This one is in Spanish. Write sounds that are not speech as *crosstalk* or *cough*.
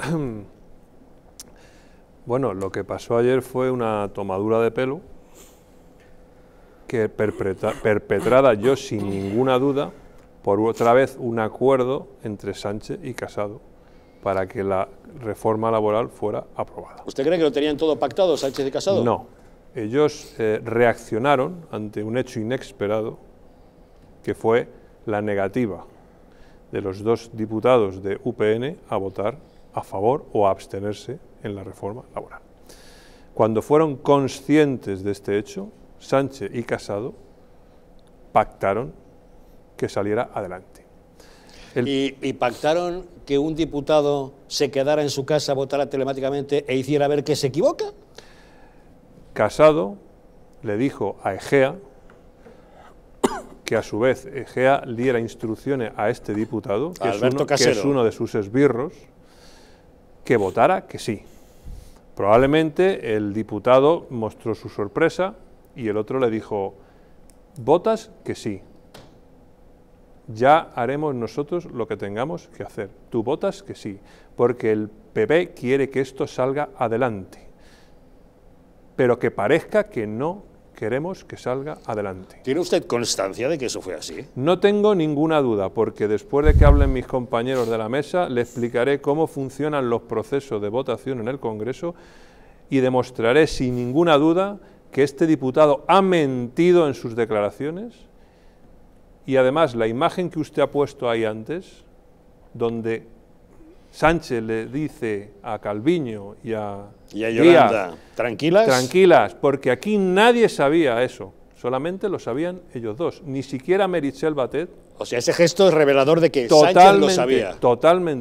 *clears throat* Bueno, lo que pasó ayer fue una tomadura de pelo que perpetrada yo sin ninguna duda por otra vez un acuerdo entre Sánchez y Casado para que la reforma laboral fuera aprobada. ¿Usted cree que lo tenían todo pactado Sánchez y Casado? No. Ellos eh, reaccionaron ante un hecho inesperado que fue la negativa de los dos diputados de UPN a votar a favor o a abstenerse en la reforma laboral. Cuando fueron conscientes de este hecho, Sánchez y Casado pactaron que saliera adelante. Y, pactaron que un diputado se quedara en su casa, votara telemáticamente e hiciera ver que se equivoca? Casado le dijo a Egea que a su vez Egea diera instrucciones a este diputado, que es uno de sus esbirros, que votara que sí. Probablemente el diputado mostró su sorpresa y el otro le dijo, votas que sí. Ya haremos nosotros lo que tengamos que hacer. Tú votas que sí, porque el PP quiere que esto salga adelante, pero que parezca que no queremos que salga adelante. ¿Tiene usted constancia de que eso fue así? No tengo ninguna duda, porque después de que hablen mis compañeros de la mesa, le explicaré cómo funcionan los procesos de votación en el Congreso y demostraré sin ninguna duda que este diputado ha mentido en sus declaraciones y además la imagen que usted ha puesto ahí antes, donde Sánchez le dice a Calviño y a, y Yolanda, tranquilas. Tranquilas, porque aquí nadie sabía eso, solamente lo sabían ellos dos, ni siquiera Merichel Batet. O sea, ese gesto es revelador de que Sánchez lo sabía. Totalmente.